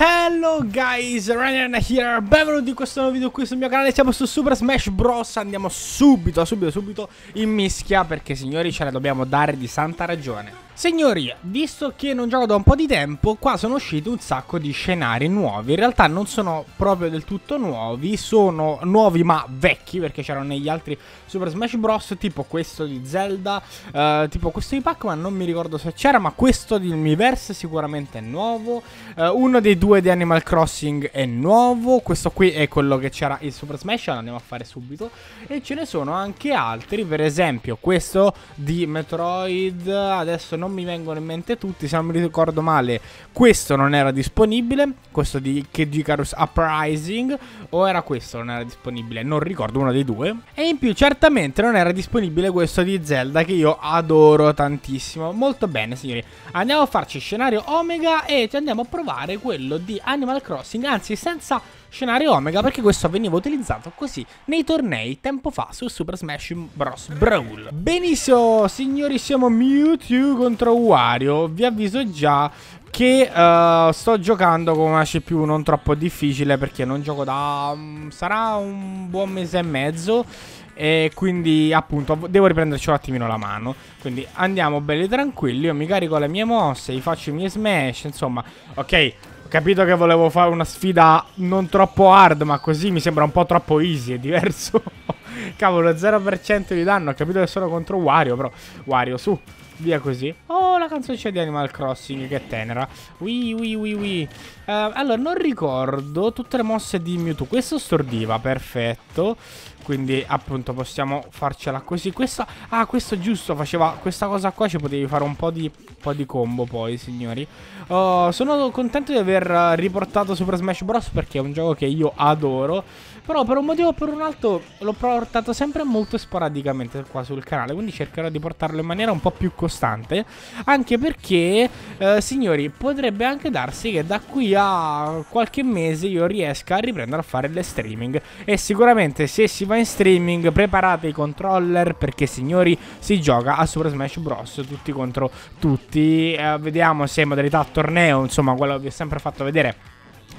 Hello guys, Ryan here, benvenuti in questo nuovo video qui sul mio canale, siamo su Super Smash Bros, andiamo subito, subito, subito in mischia perché signori ce la dobbiamo dare di santa ragione Signori, visto che non gioco da un po' di tempo, qua sono usciti un sacco di scenari nuovi. In realtà non sono proprio del tutto nuovi, sono nuovi ma vecchi, perché c'erano negli altri Super Smash Bros, tipo questo di Zelda, eh, tipo questo di Pac-Man, non mi ricordo se c'era, ma questo di Universe sicuramente è nuovo. Eh, uno dei due di Animal Crossing è nuovo, questo qui è quello che c'era in Super Smash, lo andiamo a fare subito. E ce ne sono anche altri, per esempio questo di Metroid, adesso non non mi vengono in mente tutti, se non mi ricordo male, questo non era disponibile, questo di KG Carus Uprising, o era questo non era disponibile, non ricordo uno dei due. E in più certamente non era disponibile questo di Zelda che io adoro tantissimo. Molto bene signori, andiamo a farci scenario Omega e ci andiamo a provare quello di Animal Crossing, anzi senza scenario Omega perché questo veniva utilizzato così nei tornei tempo fa su Super Smash Bros. Brawl. Benissimo signori siamo Mewtwo con contro Wario, vi avviso già che uh, sto giocando con una CPU non troppo difficile perché non gioco da... Um, sarà un buon mese e mezzo e quindi appunto devo riprenderci un attimino la mano quindi andiamo belli tranquilli io mi carico le mie mosse, gli faccio i miei smash insomma ok ho capito che volevo fare una sfida non troppo hard ma così mi sembra un po' troppo easy è diverso cavolo 0% di danno ho capito che sono contro Wario però Wario su Via così. Oh, la canzoncina di Animal Crossing, che tenera. Ui, ui, ui, ui. Uh, allora, non ricordo tutte le mosse di Mewtwo. Questo stordiva, perfetto. Quindi, appunto, possiamo farcela così. Questa... Ah, questo giusto, faceva questa cosa qua. Ci potevi fare un po' di, un po di combo poi, signori. Uh, sono contento di aver riportato Super Smash Bros. Perché è un gioco che io adoro. Però per un motivo o per un altro l'ho portato sempre molto sporadicamente qua sul canale. Quindi cercherò di portarlo in maniera un po' più costante costante. Anche perché, eh, signori, potrebbe anche darsi che da qui a qualche mese io riesca a riprendere a fare le streaming. E sicuramente se si va in streaming preparate i controller perché, signori, si gioca a Super Smash Bros. tutti contro tutti. Eh, vediamo se in modalità torneo, insomma, quello che vi ho sempre fatto vedere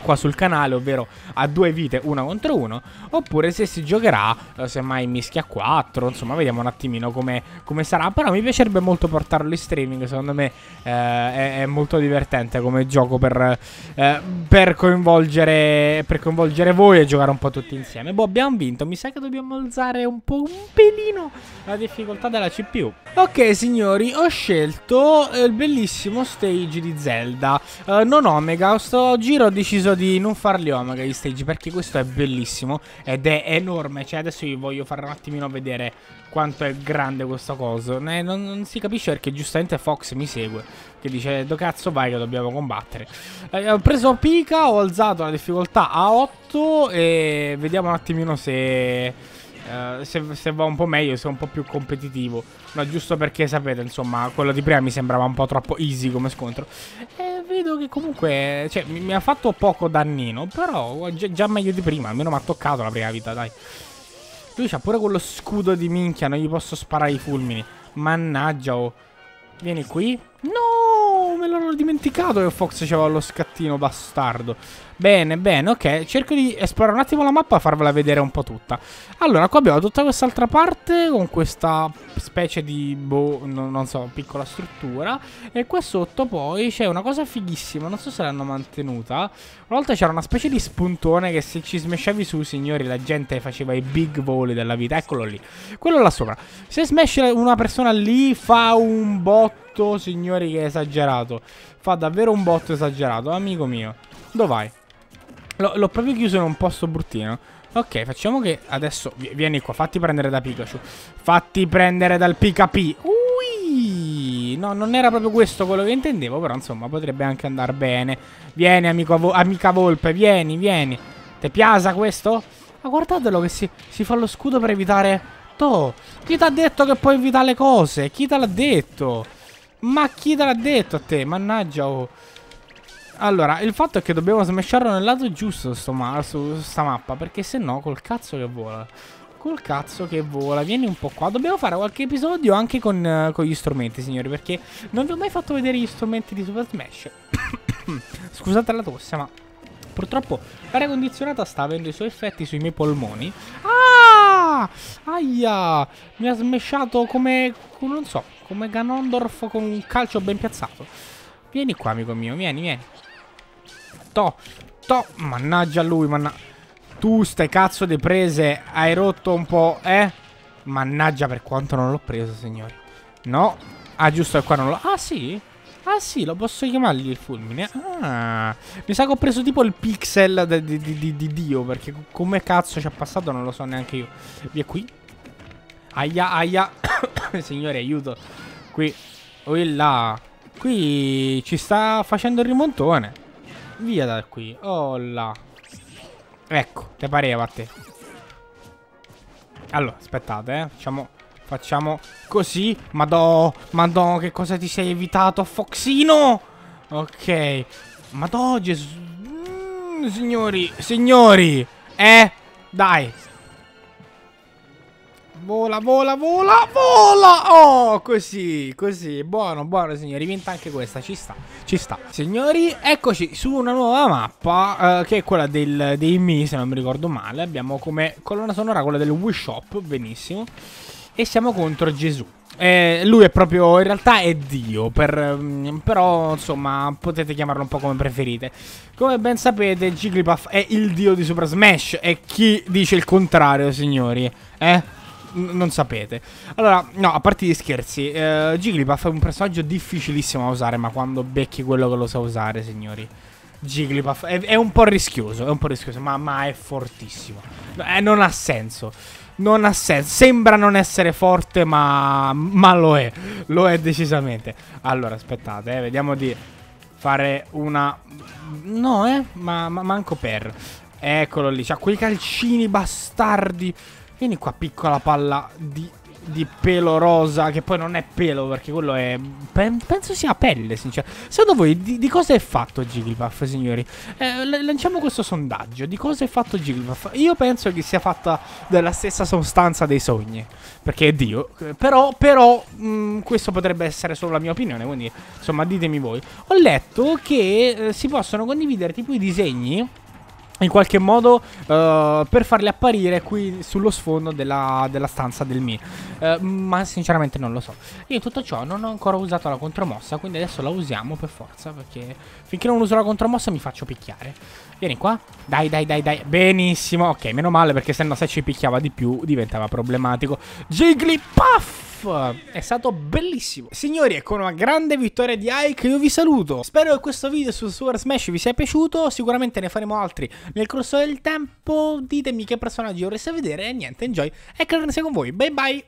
qua sul canale, ovvero a due vite una contro uno, oppure se si giocherà eh, semmai mischia a 4, insomma vediamo un attimino come, come sarà, però mi piacerebbe molto portarlo in streaming, secondo me eh, è, è, molto divertente come gioco per, eh, per, coinvolgere, per coinvolgere voi e giocare un po' tutti insieme. Boh, abbiamo vinto, mi sa che dobbiamo alzare un po' un pelino la difficoltà della CPU. Ok signori, ho scelto eh, il bellissimo stage di Zelda, eh, non Omega, sto giro ho deciso deciso di non farli omega gli stage perché questo è bellissimo ed è enorme. Cioè adesso vi voglio fare un attimino vedere quanto è grande questo coso. Non, non, si capisce perché giustamente Fox mi segue. Che dice, do cazzo vai che dobbiamo combattere. Eh, ho preso Pika, ho alzato la difficoltà a 8 e vediamo un attimino se eh, se, se, va un po' meglio, se è un po' più competitivo. No, giusto perché sapete, insomma, quello di prima mi sembrava un po' troppo easy come scontro. E vedo che comunque, cioè, mi, mi ha fatto poco dannino, però già, già meglio di prima, almeno mi ha toccato la prima vita, dai. Lui c'ha ah, pure quello scudo di minchia, non gli posso sparare i fulmini. Mannaggia, oh. Vieni qui. No, l'ho dimenticato che Fox c'aveva lo scattino bastardo. Bene, bene, ok. Cerco di esplorare un attimo la mappa e farvela vedere un po' tutta. Allora, qua abbiamo tutta quest'altra parte con questa specie di, boh, non, non so, piccola struttura. E qua sotto poi c'è una cosa fighissima, non so se l'hanno mantenuta. Una volta c'era una specie di spuntone che se ci smashavi su, signori, la gente faceva i big voli della vita. Eccolo lì. Quello là sopra. Se smash una persona lì fa un botto botto, signori, che è esagerato. Fa davvero un botto esagerato, amico mio. Dove vai? L'ho proprio chiuso in un posto bruttino. Ok, facciamo che adesso... Vieni qua, fatti prendere da Pikachu. Fatti prendere dal PKP. Ui! No, non era proprio questo quello che intendevo, però insomma potrebbe anche andare bene. Vieni, amico, amica Volpe, vieni, vieni. Te piasa questo? Ma guardatelo che si, si fa lo scudo per evitare... Toh, chi ti ha detto che puoi evitare le cose? Chi te l'ha detto? Ma chi te l'ha detto a te? Mannaggia, oh. Allora, il fatto è che dobbiamo smasharlo nel lato giusto sto ma su sta mappa, perché se no col cazzo che vola. Col cazzo che vola, vieni un po' qua. Dobbiamo fare qualche episodio anche con, uh, con gli strumenti, signori, perché non vi ho mai fatto vedere gli strumenti di Super Smash. Scusate la tosse, ma purtroppo l'aria condizionata sta avendo i suoi effetti sui miei polmoni. Ah! Aia! Mi ha smesciato come... non so, come Ganondorf con un calcio ben piazzato. Vieni qua, amico mio, vieni, vieni. To, to, mannaggia lui, mannaggia. Tu stai cazzo di prese, hai rotto un po', eh? Mannaggia per quanto non l'ho preso, signori. No. Ah, giusto, è qua non l'ho... Ah, sì? Ah sì, lo posso chiamargli il fulmine. Ah, mi sa che ho preso tipo il pixel di, di, di, di Dio, perché come cazzo ci ha passato non lo so neanche io. Via qui. Aia, aia. signori, aiuto qui. O là. Qui ci sta facendo il rimontone. Via da qui. Oh là. Ecco, te pareva a te. Allora, aspettate, eh. Facciamo... Facciamo così. Madò, madò, che cosa ti sei evitato, Foxino? Ok. Madò, Gesù... Mm, signori, signori. Eh? Dai, Vola, vola, vola, vola Oh, così, così Buono, buono signori Vinta anche questa Ci sta, ci sta Signori, eccoci su una nuova mappa eh, Che è quella del, dei Mi, se non mi ricordo male Abbiamo come colonna sonora quella del Wii Shop Benissimo E siamo contro Gesù eh, lui è proprio, in realtà è Dio, per, mm, però insomma potete chiamarlo un po' come preferite. Come ben sapete Jigglypuff è il Dio di Super Smash e chi dice il contrario signori? Eh? non sapete. Allora, no, a parte gli scherzi, eh, Jigglypuff è un personaggio difficilissimo da usare, ma quando becchi quello che lo sa usare, signori. Jigglypuff è, è un po' rischioso, è un po' rischioso, ma, ma è fortissimo. Eh, non ha senso. Non ha senso. Sembra non essere forte, ma, ma lo è. Lo è decisamente. Allora, aspettate, eh, vediamo di fare una... No, eh, ma, ma manco per... Eccolo lì, c'ha quei calcini bastardi Vieni qua, piccola palla di, di, pelo rosa, che poi non è pelo perché quello è... Penso sia pelle, sinceramente. Secondo voi di, di cosa è fatto Jigglypuff, signori? Eh, lanciamo questo sondaggio. Di cosa è fatto Jigglypuff? Io penso che sia fatta della stessa sostanza dei sogni, perché è Dio. Però, però, mh, mm, questo potrebbe essere solo la mia opinione, quindi, insomma, ditemi voi. Ho letto che eh, si possono condividere tipo i disegni in qualche modo uh, per farli apparire qui sullo sfondo della, della stanza del Mi. Uh, ma sinceramente non lo so. Io tutto ciò non ho ancora usato la contromossa, quindi adesso la usiamo per forza, perché finché non uso la contromossa mi faccio picchiare. Vieni qua. Dai, dai, dai, dai. Benissimo. Ok, meno male, perché se no se ci picchiava di più diventava problematico. Jigglypuff! È stato bellissimo. Signori, e con una grande vittoria di Ike io vi saluto. Spero che questo video su Super Smash vi sia piaciuto. Sicuramente ne faremo altri nel corso del tempo. Ditemi che personaggi vorreste vedere. E niente, enjoy. E che con voi. Bye bye.